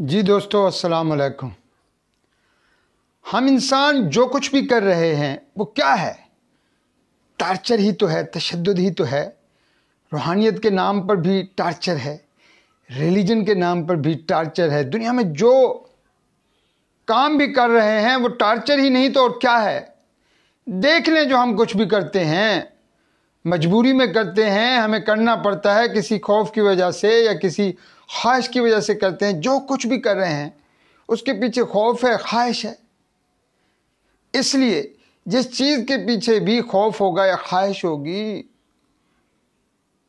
जी दोस्तों अस्सलाम वालेकुम हम इंसान जो कुछ भी कर रहे हैं वो क्या है टार्चर ही तो है तशद ही तो है रूहानियत के नाम पर भी टार्चर है रिलीजन के नाम पर भी टार्चर है दुनिया में जो काम भी कर रहे हैं वो टार्चर ही नहीं तो और क्या है देख लें जो हम कुछ भी करते हैं मजबूरी में करते हैं हमें करना पड़ता है किसी खौफ की वजह से या किसी ख्वाहिश की वजह से करते हैं जो कुछ भी कर रहे हैं उसके पीछे खौफ है ख्वाहिश है इसलिए जिस चीज़ के पीछे भी खौफ होगा या ख्वाहिश होगी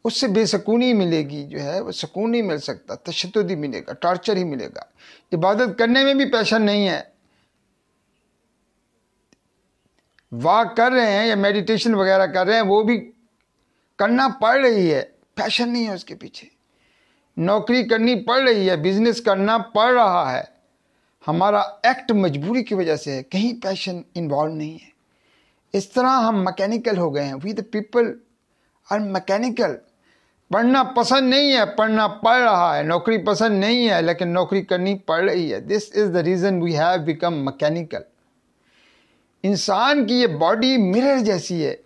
उससे बेसकूनी मिलेगी जो है वो सुकून नहीं मिल सकता तशद ही मिलेगा टॉर्चर ही मिलेगा इबादत करने में भी पैशन नहीं है वाक कर रहे हैं या मेडिटेशन वगैरह कर रहे हैं वो भी करना पड़ रही है पैशन नहीं है उसके पीछे नौकरी करनी पड़ रही है बिजनेस करना पड़ रहा है हमारा एक्ट मजबूरी की वजह से है कहीं पैशन इन्वॉल्व नहीं है इस तरह हम मैकेनिकल हो गए हैं we the people are mechanical पढ़ना पसंद नहीं है पढ़ना पड़ रहा है नौकरी पसंद नहीं है लेकिन नौकरी करनी पड़ रही है this is the reason we have become mechanical इंसान की ये बॉडी मिरर जैसी है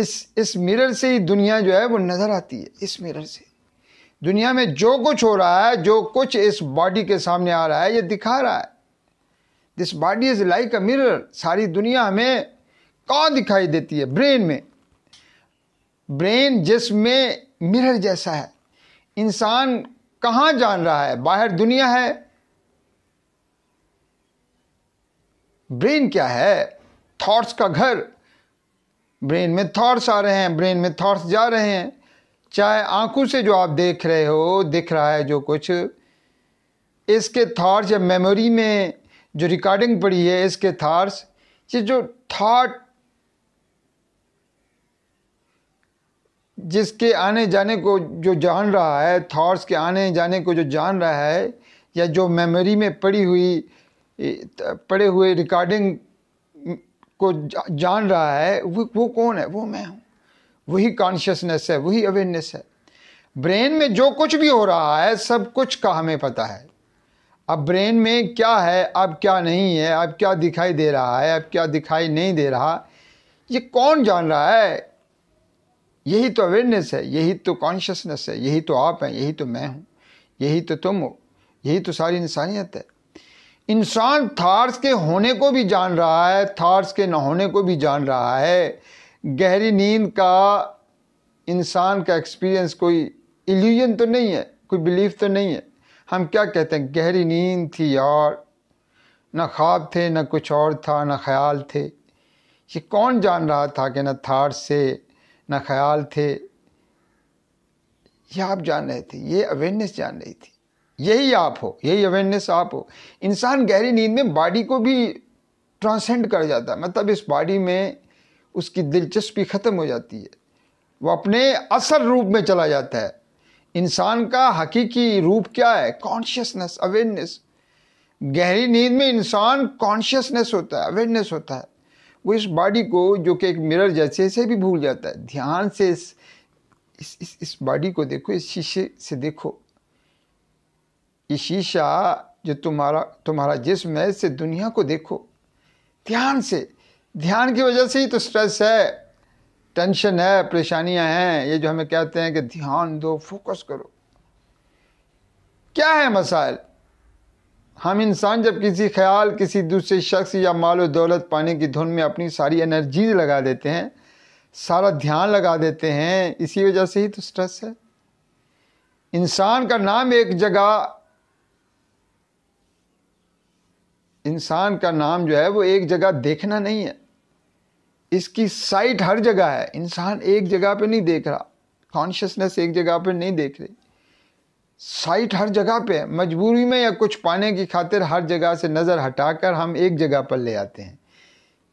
इस इस मिरर से ही दुनिया जो है वो नज़र आती है इस मिरर से दुनिया में जो कुछ हो रहा है जो कुछ इस बॉडी के सामने आ रहा है ये दिखा रहा है this body is like a mirror सारी दुनिया हमें कौन दिखाई देती है ब्रेन में ब्रेन जिसमें मिरर जैसा है इंसान कहाँ जान रहा है बाहर दुनिया है ब्रेन क्या है थॉट्स का घर ब्रेन में थॉट्स आ रहे हैं ब्रेन में थॉट्स जा रहे हैं चाहे आंखों से जो आप देख रहे हो दिख रहा है जो कुछ इसके थाट्स या मेमोरी में जो रिकॉर्डिंग पड़ी है इसके थाट्स ये जो थाट जिसके आने जाने को जो जान रहा है थाट्स के आने जाने को जो जान रहा है या जो मेमोरी में पड़ी हुई पड़े हुए रिकॉर्डिंग को जान रहा है वो वो कौन है वो मैं हूँ वही कॉन्शियसनेस है वही अवेयरनेस है ब्रेन में जो कुछ भी हो रहा है सब कुछ का हमें पता है अब ब्रेन में क्या है अब क्या नहीं है अब क्या दिखाई दे रहा है अब क्या दिखाई नहीं दे रहा ये कौन जान रहा है यही तो अवेयरनेस है यही तो कॉन्शियसनेस है यही तो आप हैं यही तो मैं हूँ यही तो तुम हो यही तो सारी इंसानियत है इंसान थार्स के होने को भी जान रहा है थार्स के न होने को भी जान रहा है गहरी नींद का इंसान का एक्सपीरियंस कोई इल्यूजन तो नहीं है कोई बिलीफ तो नहीं है हम क्या कहते हैं गहरी नींद थी यार ना ख्वाब थे ना कुछ और था ना ख्याल थे ये कौन जान रहा था कि ना थार से ना ख्याल थे ये आप जान रहे थे ये अवेयरनेस जान रही थी यही आप हो यही अवेयरनेस आप हो इंसान गहरी नींद में बॉडी को भी ट्रांसेंड कर जाता है मतलब इस बॉडी में उसकी दिलचस्पी ख़त्म हो जाती है वह अपने असल रूप में चला जाता है इंसान का हकीकी रूप क्या है कॉन्शियसनेस अवेयरनेस गहरी नींद में इंसान कॉन्शियसनेस होता है अवेयरनेस होता है वो इस बॉडी को जो कि एक मिरर जैसे से भी भूल जाता है ध्यान से इस इस इस, इस बॉडी को देखो इस शीशे से देखो ये शीशा जो तुम्हारा तुम्हारा जिसम है इससे दुनिया को देखो ध्यान से ध्यान की वजह से ही तो स्ट्रेस है टेंशन है परेशानियां हैं ये जो हमें कहते हैं कि ध्यान दो फोकस करो क्या है मसाइल हम इंसान जब किसी ख्याल किसी दूसरे शख्स या माल और दौलत पाने की धुन में अपनी सारी एनर्जी लगा देते हैं सारा ध्यान लगा देते हैं इसी वजह से ही तो स्ट्रेस है इंसान का नाम एक जगह इंसान का नाम जो है वो एक जगह देखना नहीं है इसकी साइट हर जगह है इंसान एक जगह पे नहीं देख रहा कॉन्शियसनेस एक जगह पे नहीं देख रही साइट हर जगह पे है मजबूरी में या कुछ पाने की खातिर हर जगह से नज़र हटाकर हम एक जगह पर ले आते हैं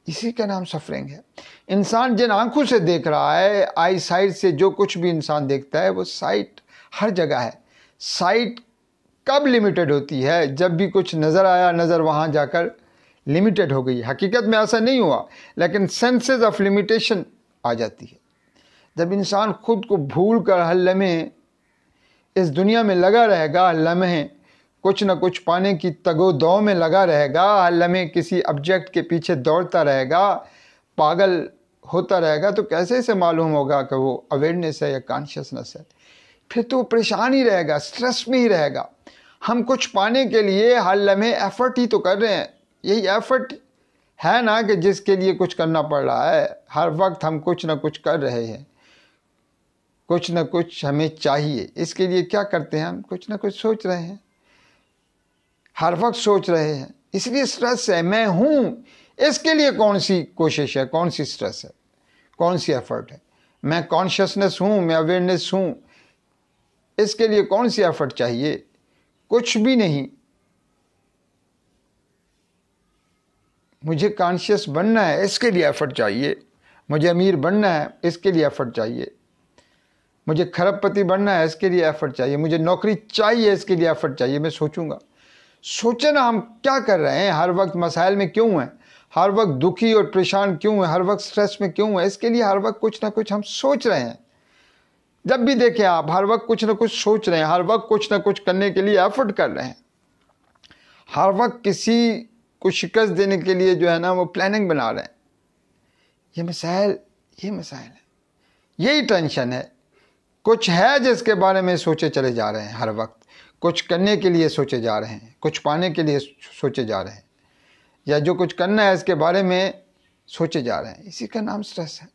इसी का नाम सफरिंग है इंसान जिन आंखों से देख रहा है आई साइट से जो कुछ भी इंसान देखता है वो साइट हर जगह है साइट कब लिमिटेड होती है जब भी कुछ नज़र आया नज़र वहाँ जाकर लिमिटेड हो गई हकीकत में ऐसा नहीं हुआ लेकिन सेंसेस ऑफ लिमिटेशन आ जाती है जब इंसान खुद को भूल कर हर लम्हे इस दुनिया में लगा रहेगा हर लम्हे कुछ ना कुछ पाने की तगो दौ में लगा रहेगा हर लम्हे किसी ऑब्जेक्ट के पीछे दौड़ता रहेगा पागल होता रहेगा तो कैसे इसे मालूम होगा कि वो अवेयरनेस है या कॉन्शियसनेस है फिर तो परेशान ही रहेगा स्ट्रेस में ही रहेगा हम कुछ पाने के लिए हर लम्हे एफर्ट ही तो कर रहे हैं यही एफर्ट है ना कि जिसके लिए कुछ करना पड़ रहा है हर वक्त हम कुछ ना कुछ कर रहे हैं कुछ ना कुछ हमें चाहिए इसके लिए क्या करते हैं हम कुछ ना कुछ सोच रहे हैं हर वक्त सोच रहे हैं इसलिए स्ट्रेस है मैं हूँ इसके लिए कौन सी कोशिश है कौन सी स्ट्रेस है कौन सी एफर्ट है मैं कॉन्शियसनेस हूँ मैं अवेयरनेस हूँ इसके लिए कौन सी एफर्ट चाहिए कुछ भी नहीं मुझे कॉन्शियस बनना है इसके लिए एफर्ट चाहिए मुझे अमीर बनना है इसके लिए एफर्ट चाहिए मुझे खरबपति बनना है इसके लिए एफर्ट चाहिए मुझे नौकरी चाहिए इसके लिए एफर्ट चाहिए मैं सोचूंगा सोचे ना हम क्या कर रहे हैं हर वक्त मसाइल में क्यों हैं हर वक्त दुखी और परेशान क्यों हैं हर वक्त स्ट्रेस में क्यों हैं इसके लिए हर वक्त कुछ ना कुछ हम सोच रहे हैं जब भी देखें आप हर वक्त कुछ ना कुछ सोच रहे हैं हर वक्त कुछ ना कुछ करने के लिए एफर्ट कर रहे हैं हर वक्त किसी को शिकस्त देने के लिए जो है ना वो प्लानिंग बना रहे हैं ये मसाइल ये मसाइल है यही टेंशन है कुछ है जिसके बारे में सोचे चले जा रहे हैं हर वक्त कुछ करने के लिए सोचे जा रहे हैं कुछ पाने के लिए सोचे जा रहे हैं या जो कुछ करना है इसके बारे में सोचे जा रहे हैं इसी का नाम स्ट्रेस है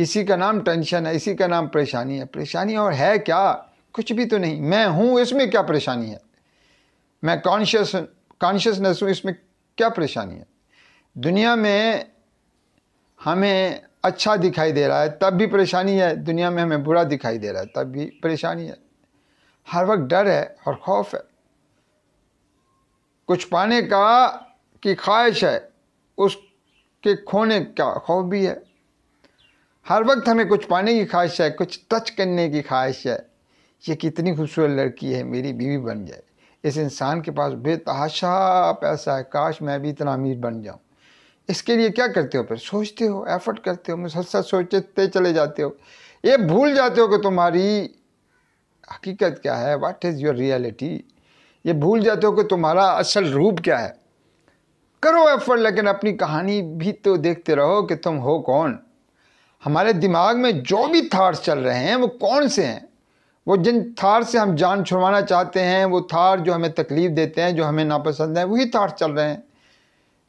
इसी का नाम टेंशन है इसी का नाम परेशानी है परेशानी और है क्या कुछ भी तो नहीं मैं हूँ इसमें क्या परेशानी है मैं कॉन्शियस कॉन्शियसनेस हूँ इसमें क्या परेशानी है दुनिया में हमें अच्छा दिखाई दे रहा है तब भी परेशानी है दुनिया में हमें बुरा दिखाई दे रहा है तब भी परेशानी है हर वक्त डर है और खौफ है कुछ पाने का की ख्वाहिश है उसके खोने का खौफ भी है हर वक्त हमें कुछ पाने की ख्वाहिश है कुछ टच करने की ख्वाहिश है ये कितनी खूबसूरत लड़की है मेरी बीवी बन जाए इस इंसान के पास बेतहाशा पैसा है काश मैं भी इतना अमीर बन जाऊँ इसके लिए क्या करते हो फिर सोचते हो एफर्ट करते हो मुसलसल सोचते चले जाते हो ये भूल जाते हो कि तुम्हारी हकीकत क्या है वाट इज़ योर रियलिटी ये भूल जाते हो कि तुम्हारा असल रूप क्या है करो एफर्ट लेकिन अपनी कहानी भी तो देखते रहो कि तुम हो कौन हमारे दिमाग में जो भी थाट्स चल रहे हैं वो कौन से हैं वो जिन थार से हम जान छुड़वाना चाहते हैं वो थार जो हमें तकलीफ़ देते हैं जो हमें नापसंद हैं वही थार चल रहे हैं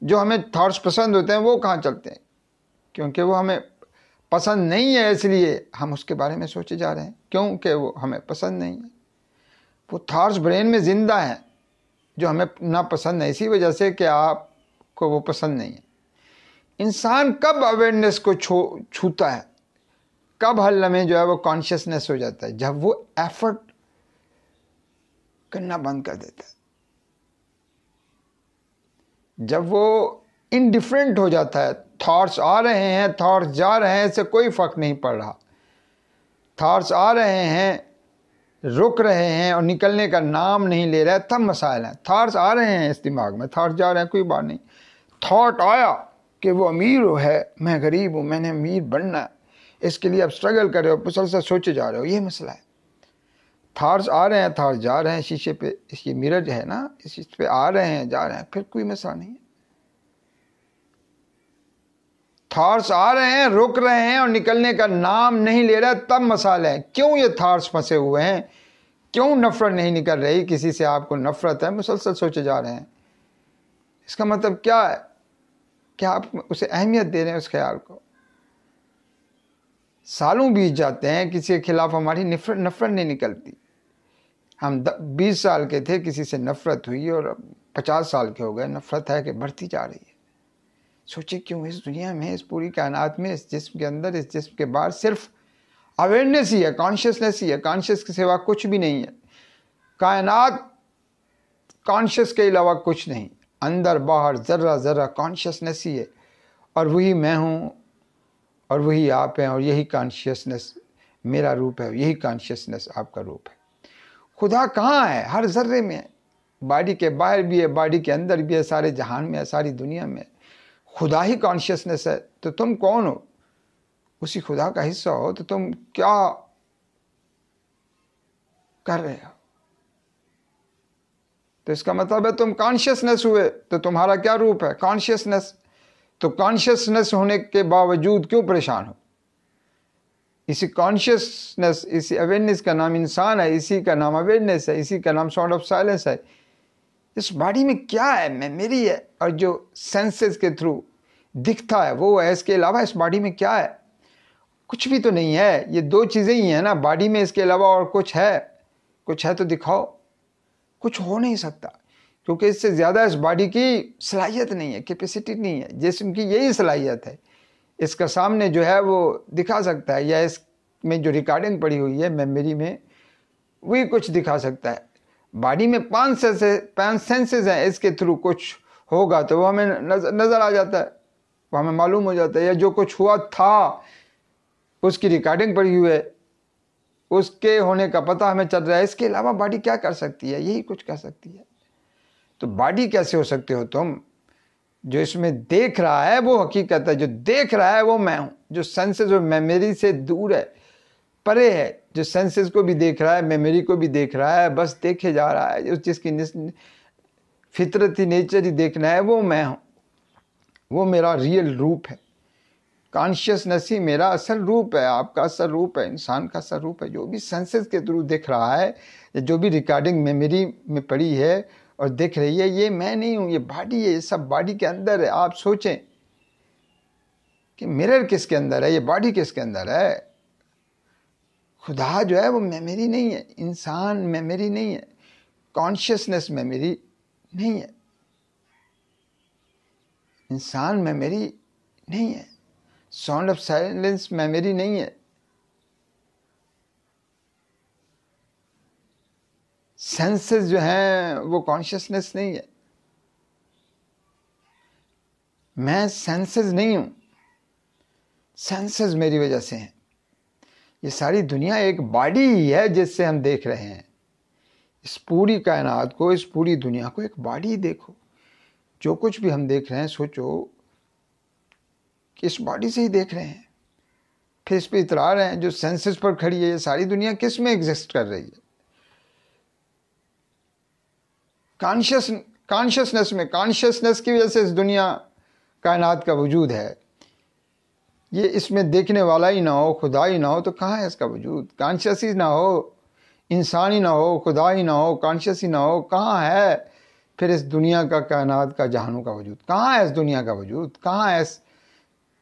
जो हमें थार्स पसंद होते हैं वो कहाँ चलते हैं क्योंकि वो हमें पसंद नहीं है इसलिए हम उसके बारे में सोचे जा रहे हैं क्योंकि वो हमें पसंद नहीं है वो थार्स ब्रेन में ज़िंदा हैं जो हमें नापसंद है इसी वजह से कि आपको वो पसंद नहीं है इंसान कब अवेयरनेस को छू छूता है कब हर लम्हे जो है वो कॉन्शियसनेस हो जाता है जब वो एफर्ट करना बंद कर देता है जब वो इनडिफरेंट हो जाता है थॉट्स आ रहे हैं थॉट्स जा रहे हैं इससे कोई फर्क नहीं पड़ रहा थॉट्स आ रहे हैं रुक रहे हैं और निकलने का नाम नहीं ले रहा है तब मसाइल हैं थॉट्स आ रहे हैं इस दिमाग में थॉट्स जा रहे हैं कोई बात नहीं थॉट आया कि वो अमीर है मैं गरीब हूँ मैंने अमीर बनना है इसके लिए आप स्ट्रगल कर रहे हो मुसलसल सोचे जा रहे हो ये मसला है थार्स आ रहे हैं थार्स जा रहे हैं शीशे पे इसकी मिरर जो है ना इस पे आ रहे हैं जा रहे हैं फिर कोई मसला नहीं है थार्स आ रहे हैं रुक रहे हैं और निकलने का नाम नहीं ले रहा तब मसाले हैं क्यों ये थार्स फंसे हुए हैं क्यों नफरत नहीं निकल रही किसी से आपको नफरत है मुसलसल सोचे जा रहे हैं इसका मतलब क्या है क्या आप उसे अहमियत दे रहे हैं उस ख्याल को सालों बीत जाते हैं किसी के खिलाफ हमारी नफरत नफरत नहीं निकलती हम बीस साल के थे किसी से नफरत हुई और अब पचास साल के हो गए नफरत है कि बढ़ती जा रही है सोचे क्यों इस दुनिया में इस पूरी कायनात में इस जिस्म के अंदर इस जिस्म के बाहर सिर्फ अवेयरनेस ही है कॉन्शियसनेस ही है कॉन्शियस के सिवा कुछ भी नहीं है कायनात कॉन्शियस के अलावा कुछ नहीं अंदर बाहर ज़र्रा ज़र्रा कॉन्शियसनेस ही है और वही मैं हूँ और वही आप हैं और यही कॉन्शियसनेस मेरा रूप है यही कॉन्शियसनेस आपका रूप है खुदा कहाँ है हर जर्रे में बॉडी के बाहर भी है बॉडी के अंदर भी है सारे जहान में है सारी दुनिया में खुदा ही कॉन्शियसनेस है तो तुम कौन हो उसी खुदा का हिस्सा हो तो तुम क्या कर रहे हो तो इसका मतलब है तुम कॉन्शियसनेस हुए तो तुम्हारा क्या रूप है कॉन्शियसनेस तो कॉन्शियसनेस होने के बावजूद क्यों परेशान हो इसी कॉन्शियसनेस इसी अवेयरनेस का नाम इंसान है इसी का नाम अवेयरनेस है इसी का नाम साउंड ऑफ साइलेंस है इस बॉडी में क्या है मैं मेरी है और जो सेंसेस के थ्रू दिखता है वो है इसके अलावा इस बॉडी में क्या है कुछ भी तो नहीं है ये दो चीज़ें ही हैं ना बॉडी में इसके अलावा और कुछ है कुछ है तो दिखाओ कुछ हो नहीं सकता क्योंकि इससे ज़्यादा इस बॉडी की सलाहियत नहीं है कैपेसिटी नहीं है जिसम की यही सलाहियत है इसका सामने जो है वो दिखा सकता है या इसमें जो रिकॉर्डिंग पड़ी हुई है मेमोरी में वही कुछ दिखा सकता है बॉडी में पांच सेंसेस पांच सेंसेस हैं इसके थ्रू कुछ होगा तो वो हमें नजर नज़र आ जाता है वो हमें मालूम हो जाता है या जो कुछ हुआ था उसकी रिकॉर्डिंग पड़ी हुई है उसके होने का पता हमें चल रहा है इसके अलावा बॉडी क्या कर सकती है यही कुछ कर सकती है तो बॉडी कैसे हो सकते हो तुम जो इसमें देख रहा है वो हकीकत है जो देख रहा है वो मैं हूँ जो सेंसेस और मेमोरी से दूर है परे है जो सेंसेस को भी देख रहा है मेमोरी को भी देख रहा है बस देखे जा रहा है उस चीज़ की फितरती नेचर ही देखना है वो मैं हूँ वो मेरा रियल रूप है कॉन्शियसनेस ही मेरा असल रूप है आपका असल रूप है इंसान का असल रूप है जो भी सेंसेस के थ्रू देख रहा है जो भी रिकॉर्डिंग मेमोरी में पड़ी है और देख रही है ये मैं नहीं हूँ ये बॉडी है ये सब बॉडी के अंदर है आप सोचें कि मिरर किसके अंदर है ये बॉडी किसके अंदर है खुदा जो है वो मेमोरी नहीं है इंसान मेमोरी नहीं है कॉन्शियसनेस मेमोरी नहीं है इंसान मेमोरी नहीं है साउंड ऑफ साइलेंस मेमोरी नहीं है सेंसेस जो हैं वो कॉन्शियसनेस नहीं है मैं सेंसेस नहीं हूं सेंसेस मेरी वजह से हैं ये सारी दुनिया एक बॉडी ही है जिससे हम देख रहे हैं इस पूरी कायनात को इस पूरी दुनिया को एक बॉडी देखो जो कुछ भी हम देख रहे हैं सोचो कि इस बॉडी से ही देख रहे हैं फिर इस पर इतरा रहे हैं जो सेंसेस पर खड़ी है ये सारी दुनिया किस में एग्जिस्ट कर रही है कॉन्शियस कॉन्शियसनेस में कॉन्शियसनेस की वजह से इस दुनिया कायनात का वजूद है ये इसमें देखने वाला ही ना हो खुदा ही ना हो तो कहाँ है इसका वजूद कॉन्शियस ही ना हो इंसान ही ना हो खुदा ही ना हो कॉन्शियस ही ना हो कहाँ है फिर इस दुनिया का कायनात का जहानों का वजूद कहाँ है इस दुनिया का वजूद कहाँ है इस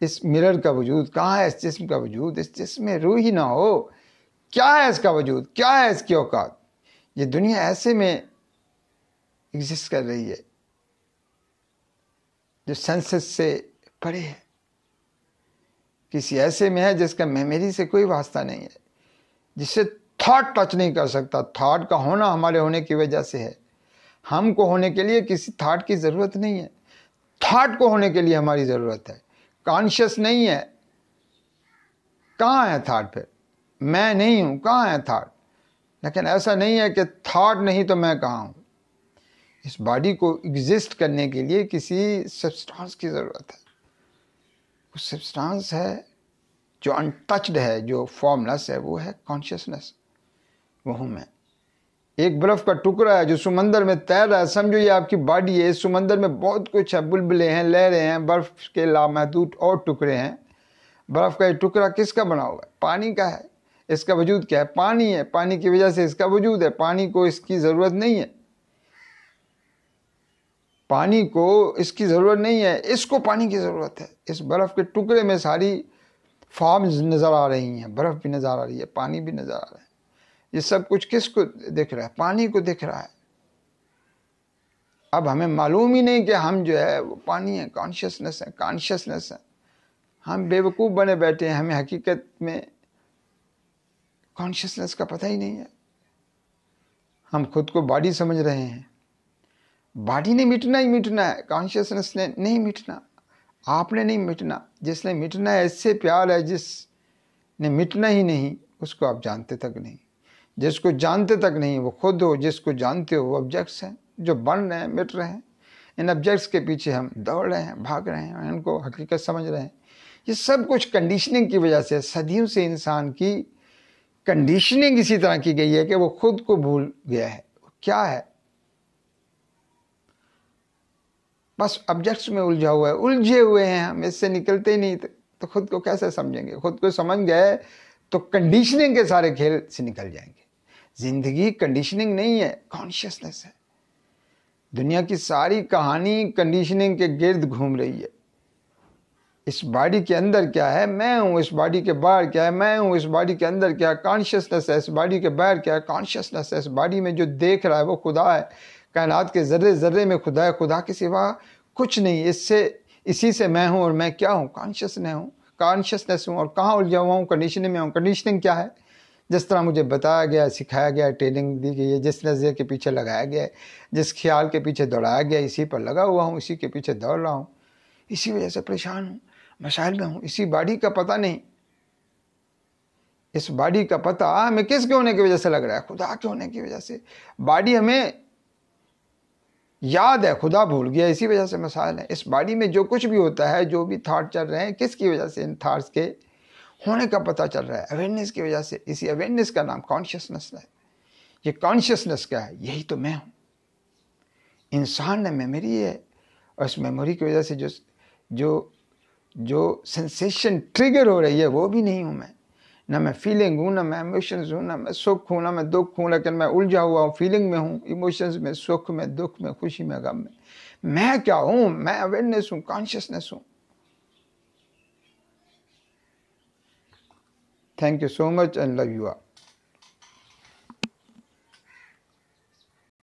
इस मिरर का वजूद कहाँ है इस जिस्म का वजूद इस जिस्म में रूह ही ना हो क्या है इसका वजूद क्या है इसकी औकात ये दुनिया ऐसे में एग्जिस्ट कर रही है जो सेंसेस से परे है किसी ऐसे में है जिसका मेमोरी से कोई वास्ता नहीं है जिसे थॉट टच नहीं कर सकता थॉट का होना हमारे होने की वजह से है हमको होने के लिए किसी थॉट की ज़रूरत नहीं है थॉट को होने के लिए हमारी ज़रूरत है कॉन्शियस नहीं है कहाँ है थॉट फिर मैं नहीं हूँ कहाँ है थॉट लेकिन ऐसा नहीं है कि थॉट नहीं तो मैं कहाँ हूँ इस बॉडी को एग्जिस्ट करने के लिए किसी सब्सटेंस की ज़रूरत है वो सब्सटेंस है जो अनटच्ड है जो फॉर्मलेस है वो है कॉन्शियसनेस वो हूँ मैं एक बर्फ़ का टुकड़ा है जो समंदर में तैर रहा है समझो ये आपकी बॉडी है समंदर में बहुत कुछ है बुलबुलें हैं लहरें हैं बर्फ़ के लामहदूद और टुकड़े हैं बर्फ़ का ये टुकड़ा किसका बना हुआ है पानी का है इसका वजूद क्या है पानी है पानी की वजह से इसका वजूद है पानी को इसकी ज़रूरत नहीं है पानी को इसकी ज़रूरत नहीं है इसको पानी की ज़रूरत है इस बर्फ़ के टुकड़े में सारी फॉर्म्स नज़र आ रही हैं बर्फ़ भी नज़र आ रही है पानी भी नज़र आ रहा है ये सब कुछ किस को दिख रहा है पानी को दिख रहा है अब हमें मालूम ही नहीं कि हम जो है वो पानी है कॉन्शियसनेस है कॉन्शियसनेस है हम बेवकूफ़ बने बैठे हैं हमें हकीकत में कॉन्शियसनेस का पता ही नहीं है हम खुद को बॉडी समझ रहे हैं बॉडी ने मिटना ही मिटना है कॉन्शियसनेस ने नहीं मिटना आपने नहीं मिटना जिसने मिटना है ऐसे प्यार है जिसने मिटना ही नहीं उसको आप जानते तक नहीं जिसको जानते तक नहीं वो खुद हो जिसको जानते हो वो ऑब्जेक्ट्स हैं जो बन रहे हैं मिट रहे हैं इन ऑब्जेक्ट्स के पीछे हम दौड़ रहे हैं भाग रहे हैं इनको हकीकत समझ रहे हैं ये सब कुछ कंडीशनिंग की वजह से सदियों से इंसान की कंडीशनिंग इसी तरह की गई है कि वो खुद को भूल गया है क्या है बस ऑब्जेक्ट्स में उलझा हुआ है उलझे हुए हैं हम इससे निकलते ही नहीं तो खुद को कैसे समझेंगे खुद को समझ गए तो कंडीशनिंग के सारे खेल से निकल जाएंगे जिंदगी कंडीशनिंग नहीं है कॉन्शियसनेस है दुनिया की सारी कहानी कंडीशनिंग के गिर्द घूम रही है इस बॉडी के अंदर क्या है मैं हूँ इस बॉडी के बाहर क्या है मैं हूँ इस बॉडी के अंदर क्या है कॉन्शियसनेस है इस बॉडी के बाहर क्या है कॉन्शियसनेस है इस बॉडी में जो देख रहा है वो खुदा है कायनात के ज़र्रे ज़र्रे में खुदा खुदा के सिवा कुछ नहीं इससे इसी से मैं हूँ और मैं क्या हूँ कॉन्शियस न हूँ कॉन्शियसनेस हूँ और कहाँ उलझा हुआ हूँ कंडीशनिंग में हूँ कंडीशनिंग क्या है जिस तरह मुझे बताया गया सिखाया गया ट्रेनिंग दी गई है जिस नज़र के पीछे लगाया गया है जिस ख्याल के पीछे दौड़ाया गया इसी पर लगा हुआ हूँ इसी के पीछे दौड़ रहा हूँ इसी वजह से परेशान हूँ मसाइल में हूँ इसी बाड़ी का पता नहीं इस बाड़ी का पता हमें किसके होने की वजह से लग रहा है खुदा के होने की वजह से बाड़ी हमें याद है खुदा भूल गया इसी वजह से मसाइल है इस बॉडी में जो कुछ भी होता है जो भी थाट चल रहे हैं किसकी वजह से इन थाट्स के होने का पता चल रहा है अवेयरनेस की वजह से इसी अवेयरनेस का नाम कॉन्शियसनेस है ये कॉन्शियसनेस क्या है यही तो मैं हूँ इंसान ने मेमोरी है और इस मेमोरी की वजह से जो जो जो सेंसेशन ट्रिगर हो रही है वो भी नहीं हूँ मैं ना मैं फीलिंग हूँ ना मैं इमोशंस हूँ ना मैं सुख हूँ ना मैं दुख हूँ लेकिन मैं उलझा हुआ हूँ फीलिंग में हूँ इमोशंस में सुख में दुख में खुशी में गम में मैं क्या हूँ मैं अवेयरनेस हूँ कॉन्शियसनेस हूँ thank you so much and love you are